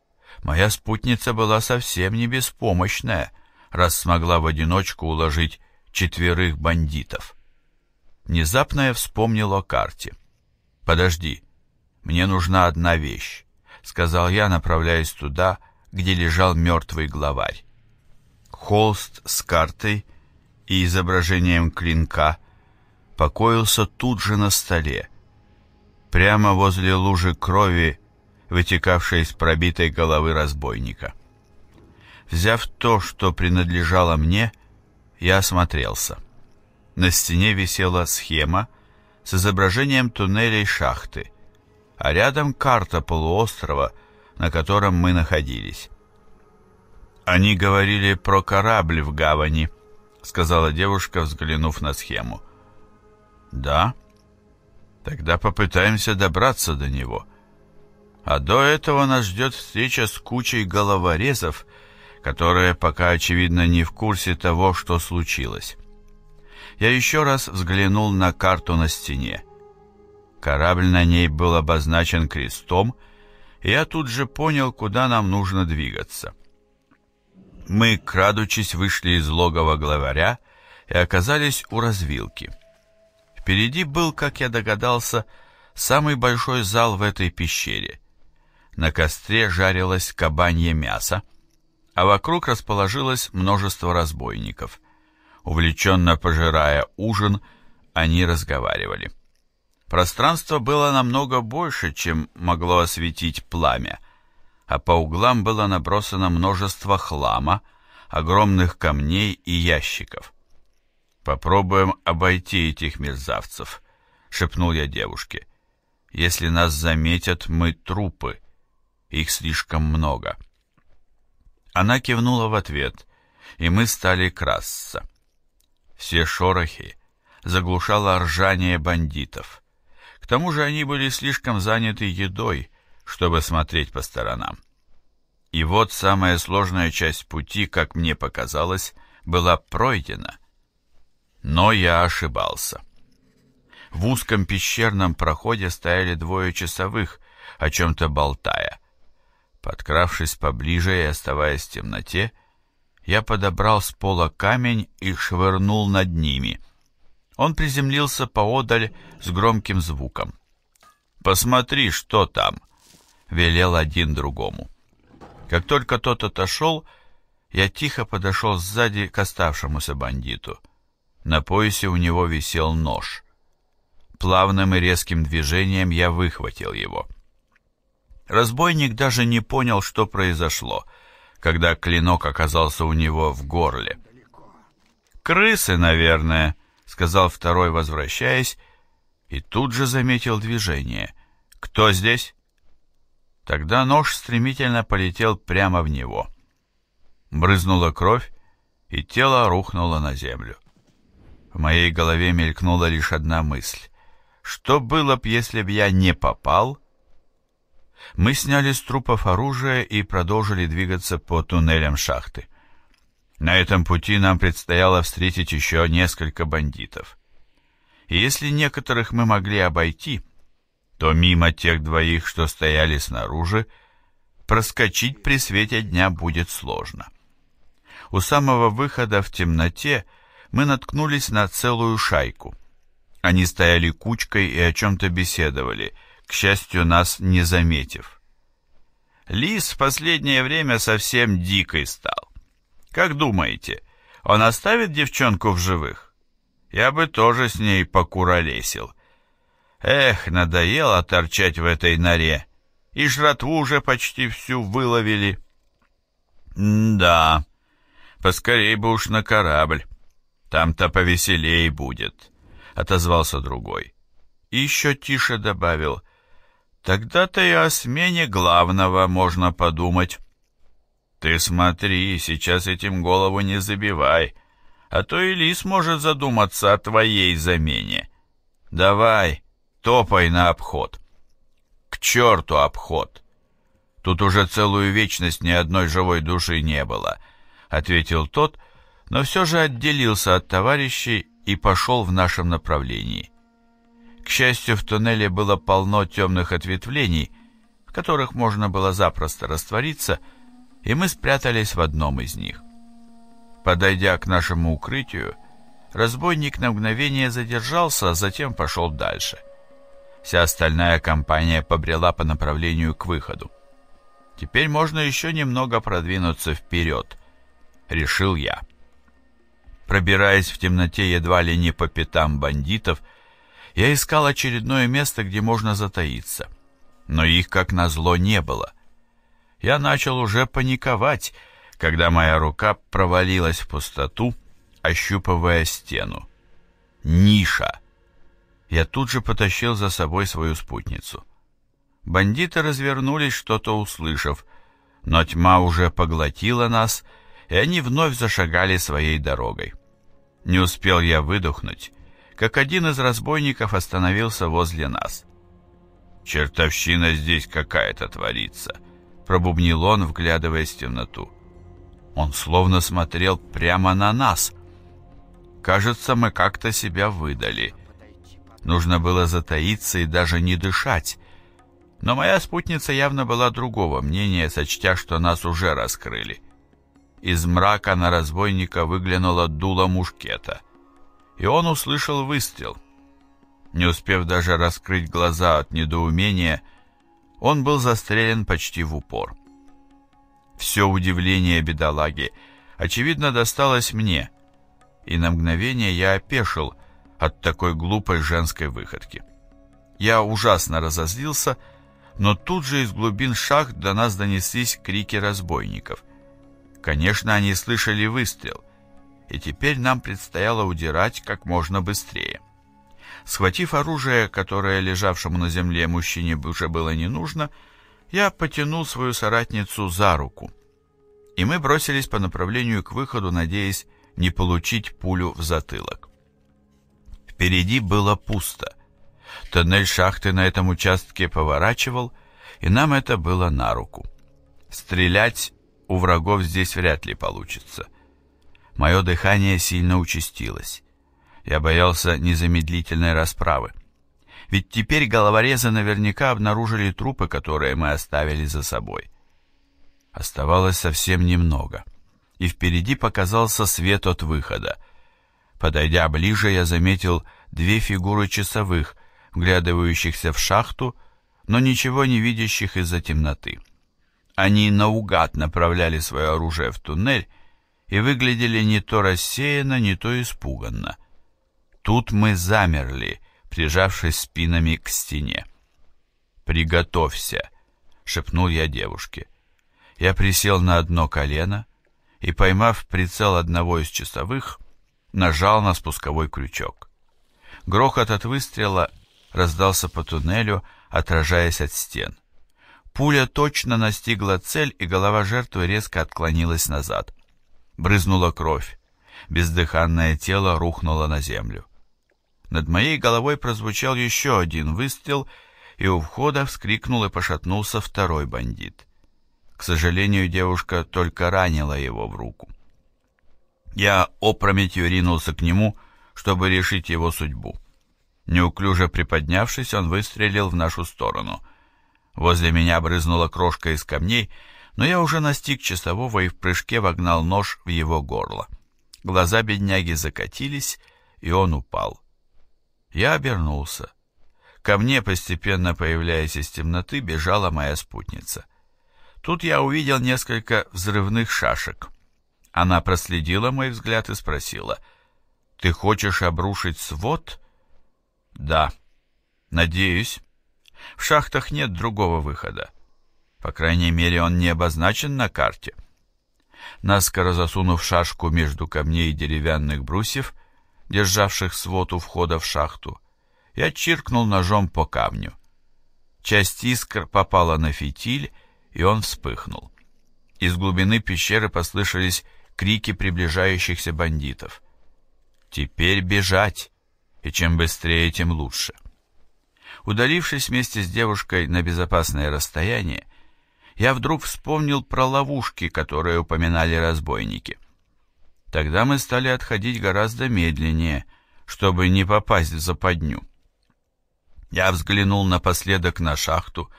моя спутница была совсем не беспомощная, раз смогла в одиночку уложить четверых бандитов». Внезапно я вспомнил о карте. «Подожди, мне нужна одна вещь», — сказал я, направляясь туда, где лежал мертвый главарь. Холст с картой и изображением клинка — покоился тут же на столе, прямо возле лужи крови, вытекавшей из пробитой головы разбойника. Взяв то, что принадлежало мне, я осмотрелся. На стене висела схема с изображением туннелей шахты, а рядом карта полуострова, на котором мы находились. «Они говорили про корабль в гавани», — сказала девушка, взглянув на схему. — да. Тогда попытаемся добраться до него. А до этого нас ждет встреча с кучей головорезов, которые пока, очевидно, не в курсе того, что случилось. Я еще раз взглянул на карту на стене. Корабль на ней был обозначен крестом, и я тут же понял, куда нам нужно двигаться. Мы, крадучись, вышли из логова главаря и оказались у развилки. Впереди был, как я догадался, самый большой зал в этой пещере. На костре жарилось кабанье мясо, а вокруг расположилось множество разбойников. Увлеченно пожирая ужин, они разговаривали. Пространство было намного больше, чем могло осветить пламя, а по углам было набросано множество хлама, огромных камней и ящиков. «Попробуем обойти этих мерзавцев», — шепнул я девушке. «Если нас заметят, мы трупы. Их слишком много». Она кивнула в ответ, и мы стали красться. Все шорохи заглушало ржание бандитов. К тому же они были слишком заняты едой, чтобы смотреть по сторонам. И вот самая сложная часть пути, как мне показалось, была пройдена — но я ошибался. В узком пещерном проходе стояли двое часовых, о чем-то болтая. Подкравшись поближе и оставаясь в темноте, я подобрал с пола камень и швырнул над ними. Он приземлился поодаль с громким звуком. «Посмотри, что там!» — велел один другому. Как только тот отошел, я тихо подошел сзади к оставшемуся бандиту — на поясе у него висел нож. Плавным и резким движением я выхватил его. Разбойник даже не понял, что произошло, когда клинок оказался у него в горле. «Крысы, наверное», — сказал второй, возвращаясь, и тут же заметил движение. «Кто здесь?» Тогда нож стремительно полетел прямо в него. Брызнула кровь, и тело рухнуло на землю. В моей голове мелькнула лишь одна мысль. Что было б, если б я не попал? Мы сняли с трупов оружие и продолжили двигаться по туннелям шахты. На этом пути нам предстояло встретить еще несколько бандитов. И если некоторых мы могли обойти, то мимо тех двоих, что стояли снаружи, проскочить при свете дня будет сложно. У самого выхода в темноте мы наткнулись на целую шайку. Они стояли кучкой и о чем-то беседовали, к счастью, нас не заметив. Лис в последнее время совсем дикой стал. Как думаете, он оставит девчонку в живых? Я бы тоже с ней покуролесил. Эх, надоело торчать в этой норе. И жратву уже почти всю выловили. М да, поскорей бы уж на корабль. «Там-то повеселей будет», — отозвался другой. И еще тише добавил, «Тогда-то и о смене главного можно подумать». «Ты смотри, сейчас этим голову не забивай, а то и лис может задуматься о твоей замене. Давай, топай на обход». «К черту обход!» Тут уже целую вечность ни одной живой души не было, — ответил тот, но все же отделился от товарищей и пошел в нашем направлении. К счастью, в туннеле было полно темных ответвлений, в которых можно было запросто раствориться, и мы спрятались в одном из них. Подойдя к нашему укрытию, разбойник на мгновение задержался, а затем пошел дальше. Вся остальная компания побрела по направлению к выходу. Теперь можно еще немного продвинуться вперед, решил я. Пробираясь в темноте едва ли не по пятам бандитов, я искал очередное место, где можно затаиться. Но их, как назло, не было. Я начал уже паниковать, когда моя рука провалилась в пустоту, ощупывая стену. Ниша! Я тут же потащил за собой свою спутницу. Бандиты развернулись, что-то услышав, но тьма уже поглотила нас, и и они вновь зашагали своей дорогой. Не успел я выдохнуть, как один из разбойников остановился возле нас. «Чертовщина здесь какая-то творится», — пробубнил он, вглядываясь в темноту. Он словно смотрел прямо на нас. «Кажется, мы как-то себя выдали. Нужно было затаиться и даже не дышать». Но моя спутница явно была другого мнения, сочтя, что нас уже раскрыли. Из мрака на разбойника выглянуло дуло мушкета, и он услышал выстрел. Не успев даже раскрыть глаза от недоумения, он был застрелен почти в упор. Все удивление бедолаги, очевидно, досталось мне, и на мгновение я опешил от такой глупой женской выходки. Я ужасно разозлился, но тут же из глубин шахт до нас донеслись крики разбойников. Конечно, они слышали выстрел, и теперь нам предстояло удирать как можно быстрее. Схватив оружие, которое лежавшему на земле мужчине уже было не нужно, я потянул свою соратницу за руку, и мы бросились по направлению к выходу, надеясь не получить пулю в затылок. Впереди было пусто. Тоннель шахты на этом участке поворачивал, и нам это было на руку. Стрелять у врагов здесь вряд ли получится. Мое дыхание сильно участилось. Я боялся незамедлительной расправы. Ведь теперь головорезы наверняка обнаружили трупы, которые мы оставили за собой. Оставалось совсем немного, и впереди показался свет от выхода. Подойдя ближе, я заметил две фигуры часовых, вглядывающихся в шахту, но ничего не видящих из-за темноты. Они наугад направляли свое оружие в туннель и выглядели не то рассеянно, не то испуганно. Тут мы замерли, прижавшись спинами к стене. «Приготовься!» — шепнул я девушке. Я присел на одно колено и, поймав прицел одного из часовых, нажал на спусковой крючок. Грохот от выстрела раздался по туннелю, отражаясь от стен. Пуля точно настигла цель, и голова жертвы резко отклонилась назад. Брызнула кровь. Бездыханное тело рухнуло на землю. Над моей головой прозвучал еще один выстрел, и у входа вскрикнул и пошатнулся второй бандит. К сожалению, девушка только ранила его в руку. Я опрометью ринулся к нему, чтобы решить его судьбу. Неуклюже приподнявшись, он выстрелил в нашу сторону — Возле меня брызнула крошка из камней, но я уже настиг часового и в прыжке вогнал нож в его горло. Глаза бедняги закатились, и он упал. Я обернулся. Ко мне, постепенно появляясь из темноты, бежала моя спутница. Тут я увидел несколько взрывных шашек. Она проследила мой взгляд и спросила, «Ты хочешь обрушить свод?» «Да». «Надеюсь». В шахтах нет другого выхода. По крайней мере, он не обозначен на карте. Наскоро засунув шашку между камней и деревянных брусьев, державших свод у входа в шахту, я чиркнул ножом по камню. Часть искр попала на фитиль, и он вспыхнул. Из глубины пещеры послышались крики приближающихся бандитов. «Теперь бежать, и чем быстрее, тем лучше». Удалившись вместе с девушкой на безопасное расстояние, я вдруг вспомнил про ловушки, которые упоминали разбойники. Тогда мы стали отходить гораздо медленнее, чтобы не попасть в западню. Я взглянул напоследок на шахту,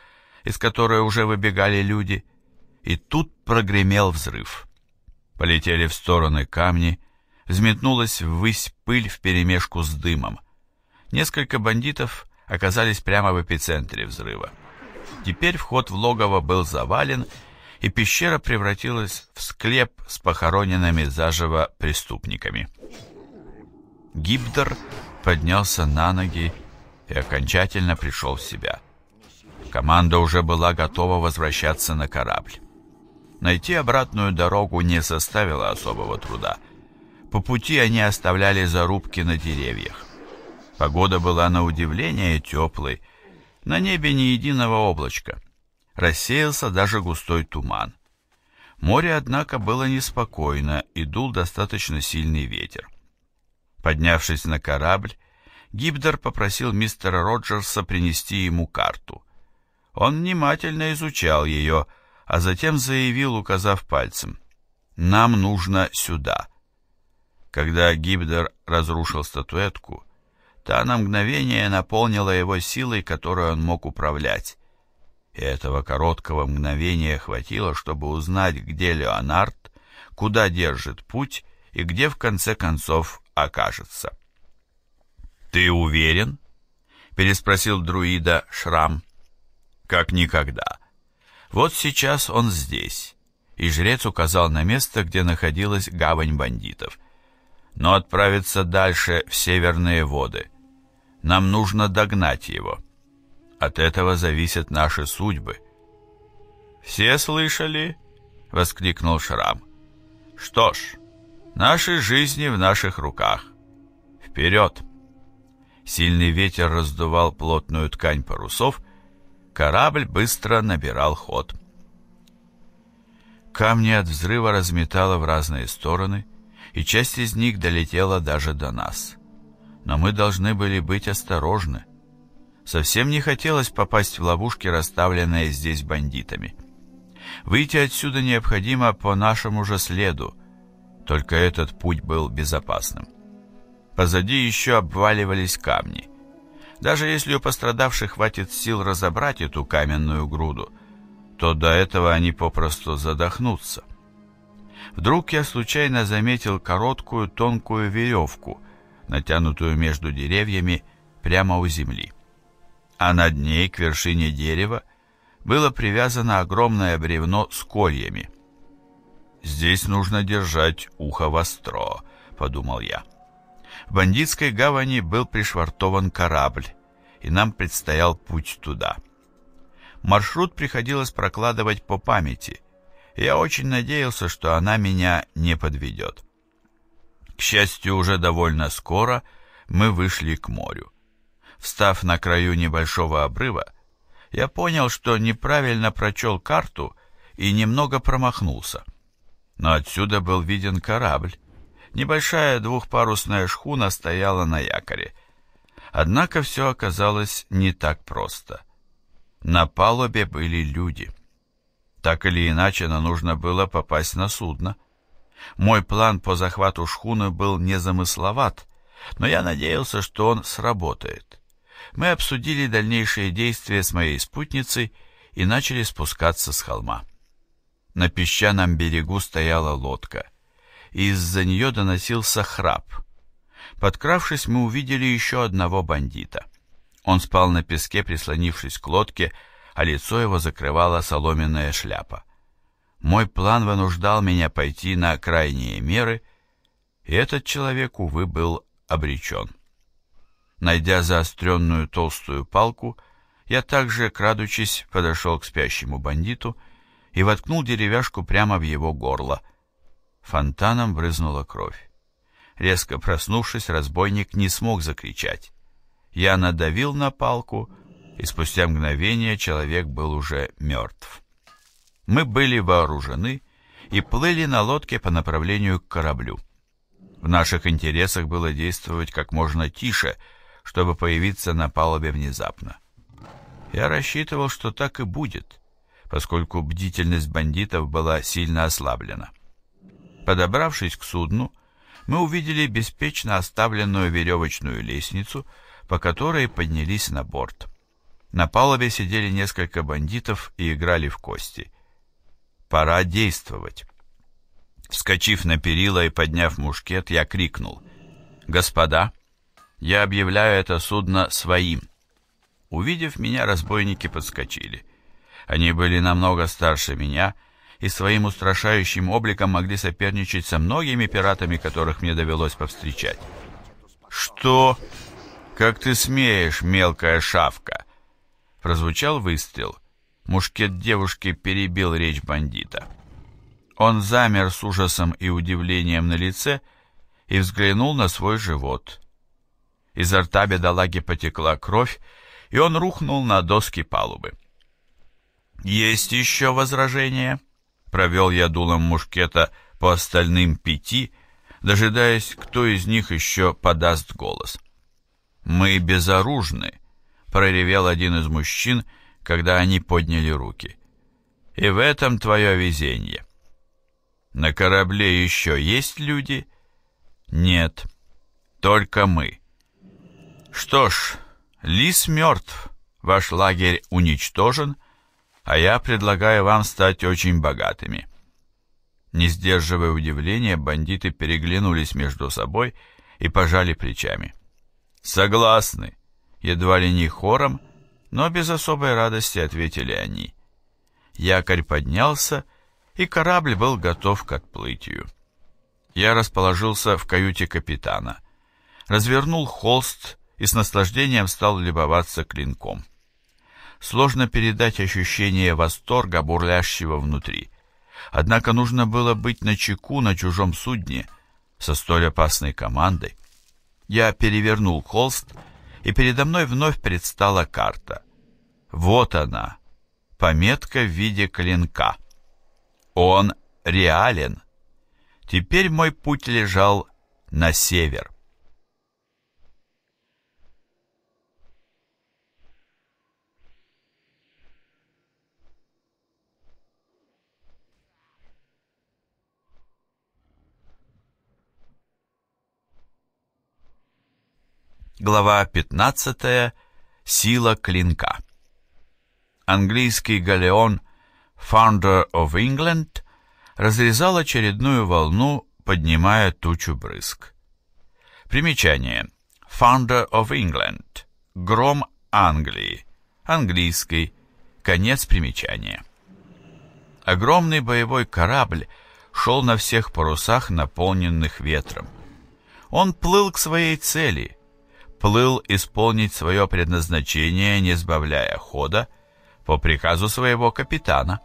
из которой уже выбегали люди, и тут прогремел взрыв. Полетели в стороны камни, взметнулась ввысь пыль вперемешку с дымом. Несколько бандитов оказались прямо в эпицентре взрыва. Теперь вход в логово был завален, и пещера превратилась в склеп с похороненными заживо преступниками. Гибдер поднялся на ноги и окончательно пришел в себя. Команда уже была готова возвращаться на корабль. Найти обратную дорогу не составило особого труда. По пути они оставляли зарубки на деревьях. Погода была на удивление теплой. На небе ни единого облачка. Рассеялся даже густой туман. Море, однако, было неспокойно и дул достаточно сильный ветер. Поднявшись на корабль, Гибдер попросил мистера Роджерса принести ему карту. Он внимательно изучал ее, а затем заявил, указав пальцем, «Нам нужно сюда». Когда Гибдер разрушил статуэтку, Та на мгновение наполнила его силой, которую он мог управлять. И этого короткого мгновения хватило, чтобы узнать, где Леонард, куда держит путь и где в конце концов окажется. «Ты уверен?» — переспросил друида Шрам. «Как никогда. Вот сейчас он здесь» и жрец указал на место, где находилась гавань бандитов. Но отправиться дальше в северные воды нам нужно догнать его. От этого зависят наши судьбы. «Все слышали?» — воскликнул Шрам. «Что ж, наши жизни в наших руках. Вперед!» Сильный ветер раздувал плотную ткань парусов, корабль быстро набирал ход. Камни от взрыва разметало в разные стороны, и часть из них долетела даже до нас но мы должны были быть осторожны. Совсем не хотелось попасть в ловушки, расставленные здесь бандитами. Выйти отсюда необходимо по нашему же следу, только этот путь был безопасным. Позади еще обваливались камни. Даже если у пострадавших хватит сил разобрать эту каменную груду, то до этого они попросту задохнутся. Вдруг я случайно заметил короткую тонкую веревку, натянутую между деревьями прямо у земли. А над ней, к вершине дерева, было привязано огромное бревно с кольями. «Здесь нужно держать ухо востро», — подумал я. В бандитской гавани был пришвартован корабль, и нам предстоял путь туда. Маршрут приходилось прокладывать по памяти. и Я очень надеялся, что она меня не подведет. К счастью, уже довольно скоро мы вышли к морю. Встав на краю небольшого обрыва, я понял, что неправильно прочел карту и немного промахнулся. Но отсюда был виден корабль. Небольшая двухпарусная шхуна стояла на якоре. Однако все оказалось не так просто. На палубе были люди. Так или иначе, но нужно было попасть на судно. Мой план по захвату шхуны был незамысловат, но я надеялся, что он сработает. Мы обсудили дальнейшие действия с моей спутницей и начали спускаться с холма. На песчаном берегу стояла лодка, и из-за нее доносился храп. Подкравшись, мы увидели еще одного бандита. Он спал на песке, прислонившись к лодке, а лицо его закрывала соломенная шляпа. Мой план вынуждал меня пойти на крайние меры, и этот человек, увы, был обречен. Найдя заостренную толстую палку, я также, крадучись, подошел к спящему бандиту и воткнул деревяшку прямо в его горло. Фонтаном брызнула кровь. Резко проснувшись, разбойник не смог закричать. Я надавил на палку, и спустя мгновение человек был уже мертв. Мы были вооружены и плыли на лодке по направлению к кораблю. В наших интересах было действовать как можно тише, чтобы появиться на палубе внезапно. Я рассчитывал, что так и будет, поскольку бдительность бандитов была сильно ослаблена. Подобравшись к судну, мы увидели беспечно оставленную веревочную лестницу, по которой поднялись на борт. На палубе сидели несколько бандитов и играли в кости. Пора действовать. Вскочив на перила и подняв мушкет, я крикнул. «Господа, я объявляю это судно своим». Увидев меня, разбойники подскочили. Они были намного старше меня и своим устрашающим обликом могли соперничать со многими пиратами, которых мне довелось повстречать. «Что? Как ты смеешь, мелкая шавка?» Прозвучал выстрел. Мушкет девушки перебил речь бандита. Он замер с ужасом и удивлением на лице и взглянул на свой живот. Изо рта бедолаги потекла кровь, и он рухнул на доски палубы. «Есть еще возражения?» — провел я дулом мушкета по остальным пяти, дожидаясь, кто из них еще подаст голос. «Мы безоружны», — проревел один из мужчин, — когда они подняли руки. «И в этом твое везение». «На корабле еще есть люди?» «Нет, только мы». «Что ж, лис мертв, ваш лагерь уничтожен, а я предлагаю вам стать очень богатыми». Не сдерживая удивления, бандиты переглянулись между собой и пожали плечами. «Согласны!» Едва ли не хором – но без особой радости ответили они. Якорь поднялся, и корабль был готов к отплытию. Я расположился в каюте капитана, развернул холст и с наслаждением стал любоваться клинком. Сложно передать ощущение восторга, бурлящего внутри. Однако нужно было быть на чеку на чужом судне со столь опасной командой. Я перевернул холст и и передо мной вновь предстала карта. Вот она, пометка в виде клинка. Он реален. Теперь мой путь лежал на север. Глава 15. Сила клинка. Английский галеон Founder of England разрезал очередную волну, поднимая тучу брызг. Примечание. Founder of England. Гром Англии. Английский. Конец примечания. Огромный боевой корабль шел на всех парусах, наполненных ветром. Он плыл к своей цели — плыл исполнить свое предназначение, не сбавляя хода, по приказу своего капитана.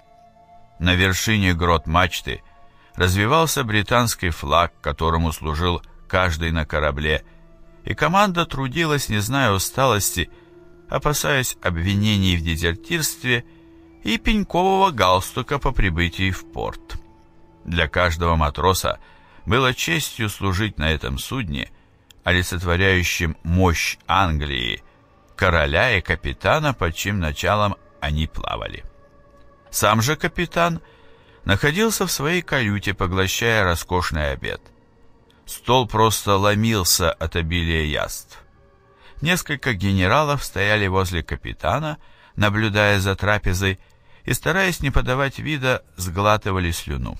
На вершине грот мачты развивался британский флаг, которому служил каждый на корабле, и команда трудилась, не зная усталости, опасаясь обвинений в дезертирстве и пенькового галстука по прибытии в порт. Для каждого матроса было честью служить на этом судне – олицетворяющим мощь Англии, короля и капитана, под чьим началом они плавали. Сам же капитан находился в своей каюте, поглощая роскошный обед. Стол просто ломился от обилия яств. Несколько генералов стояли возле капитана, наблюдая за трапезой, и, стараясь не подавать вида, сглатывали слюну.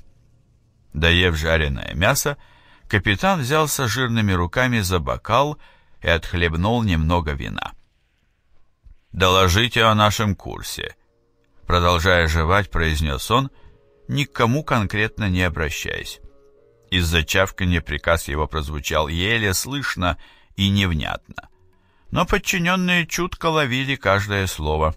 Доев жареное мясо, Капитан взялся жирными руками за бокал и отхлебнул немного вина. «Доложите о нашем курсе», — продолжая жевать, произнес он, никому конкретно не обращаясь. Из-за чавканья приказ его прозвучал еле слышно и невнятно. Но подчиненные чутко ловили каждое слово.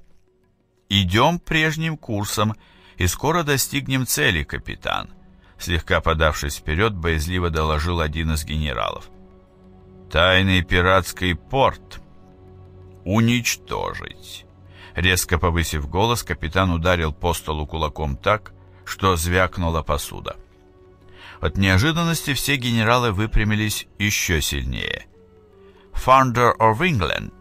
«Идем прежним курсом и скоро достигнем цели, капитан», — слегка подавшись вперед, боязливо доложил один из генералов. «Тайный пиратский порт уничтожить!» Резко повысив голос, капитан ударил по столу кулаком так, что звякнула посуда. От неожиданности все генералы выпрямились еще сильнее. «Founder of England»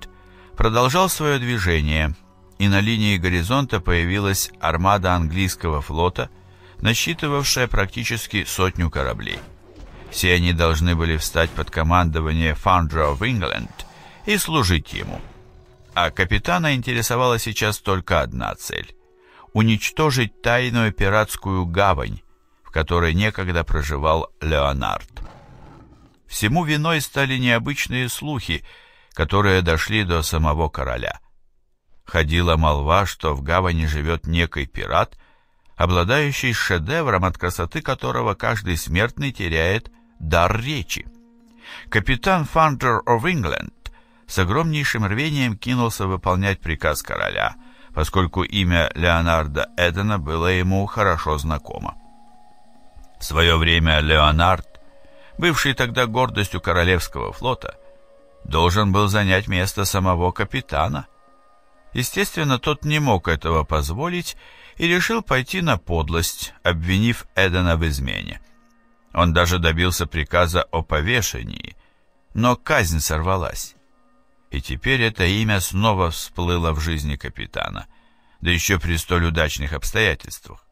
продолжал свое движение, и на линии горизонта появилась армада английского флота – насчитывавшая практически сотню кораблей. Все они должны были встать под командование Фандра в Ингланд и служить ему. А капитана интересовала сейчас только одна цель – уничтожить тайную пиратскую гавань, в которой некогда проживал Леонард. Всему виной стали необычные слухи, которые дошли до самого короля. Ходила молва, что в гавани живет некий пират – обладающий шедевром, от красоты которого каждый смертный теряет дар речи. Капитан Фандер of England с огромнейшим рвением кинулся выполнять приказ короля, поскольку имя Леонарда Эдена было ему хорошо знакомо. В свое время Леонард, бывший тогда гордостью Королевского флота, должен был занять место самого капитана. Естественно, тот не мог этого позволить и решил пойти на подлость, обвинив Эдена в измене. Он даже добился приказа о повешении, но казнь сорвалась. И теперь это имя снова всплыло в жизни капитана, да еще при столь удачных обстоятельствах.